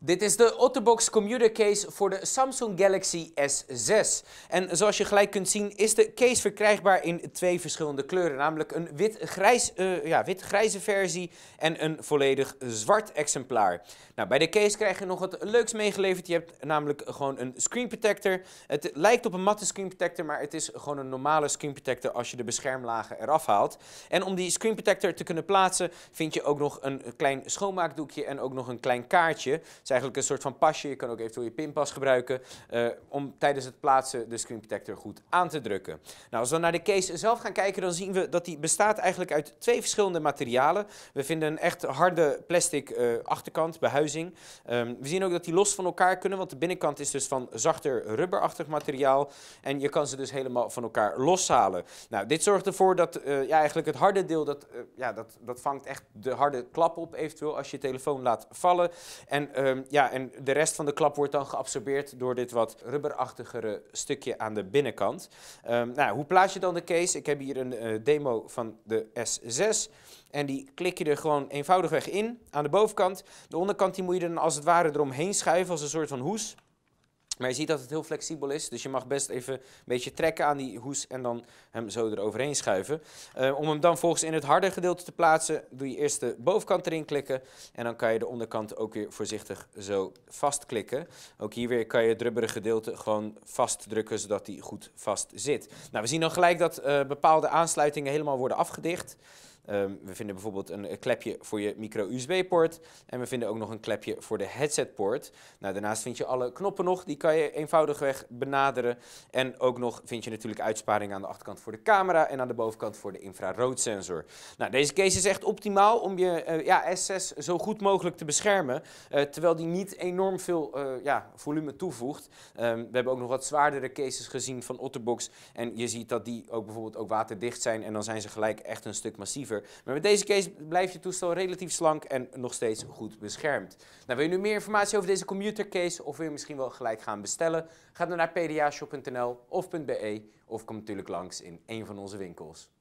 Dit is de Otterbox Commuter Case voor de Samsung Galaxy S6. En zoals je gelijk kunt zien is de case verkrijgbaar in twee verschillende kleuren. Namelijk een wit-grijs, eh, ja, wit-grijze versie en een volledig zwart exemplaar. Nou, bij de case krijg je nog wat leuks meegeleverd. Je hebt namelijk gewoon een screen protector. Het lijkt op een matte screen protector, maar het is gewoon een normale screen protector als je de beschermlagen eraf haalt. En om die screen protector te kunnen plaatsen vind je ook nog een klein schoonmaakdoekje en ook nog een klein kaartje is eigenlijk een soort van pasje. Je kan ook eventueel je pinpas gebruiken eh, om tijdens het plaatsen de screen protector goed aan te drukken. Nou, als we naar de case zelf gaan kijken, dan zien we dat die bestaat eigenlijk uit twee verschillende materialen. We vinden een echt harde plastic uh, achterkant, behuizing. Ehm, we zien ook dat die los van elkaar kunnen, want de binnenkant is dus van zachter rubberachtig materiaal. En je kan ze dus helemaal van elkaar loshalen. Nou, dit zorgt ervoor dat uh, ja, eigenlijk het harde deel, dat, ja, dat, dat vangt echt de harde klap op eventueel als je je telefoon laat vallen. En ehm, Ehm, ja, en de rest van de klap wordt dan geabsorbeerd door dit wat rubberachtigere stukje aan de binnenkant. Ehm, nou, hoe plaats je dan de case? Ik heb hier een eh, demo van de S6. En die klik je er gewoon eenvoudigweg in aan de bovenkant. De onderkant die moet je dan als het ware eromheen schuiven als een soort van hoes. Maar je ziet dat het heel flexibel is, dus je mag best even een beetje trekken aan die hoes en dan hem zo eroverheen schuiven. Eh, om hem dan volgens in het harde gedeelte te plaatsen, doe je eerst de bovenkant erin klikken en dan kan je de onderkant ook weer voorzichtig zo vastklikken. Ook hier weer kan je het rubberige gedeelte gewoon vastdrukken, zodat die goed vast zit. Nou, we zien dan gelijk dat eh, bepaalde aansluitingen helemaal worden afgedicht. Ehm, we vinden bijvoorbeeld een klepje voor je micro-USB-poort en we vinden ook nog een klepje voor de headset-poort. Nou, daarnaast vind je alle knoppen nog, die kan je eenvoudigweg benaderen. En ook nog vind je natuurlijk uitsparingen aan de achterkant voor de camera en aan de bovenkant voor de infraroodsensor. Nou, deze case is echt optimaal om je eh, ja, S6 zo goed mogelijk te beschermen, eh, terwijl die niet enorm veel eh, ja, volume toevoegt. Ehm, we hebben ook nog wat zwaardere cases gezien van Otterbox en je ziet dat die ook bijvoorbeeld ook waterdicht zijn en dan zijn ze gelijk echt een stuk massiever. Maar met deze case blijft je toestel relatief slank en nog steeds goed beschermd. Nou, wil je nu meer informatie over deze computercase of wil je misschien wel gelijk gaan bestellen? Ga dan naar pdashop.nl of .be of kom natuurlijk langs in een van onze winkels.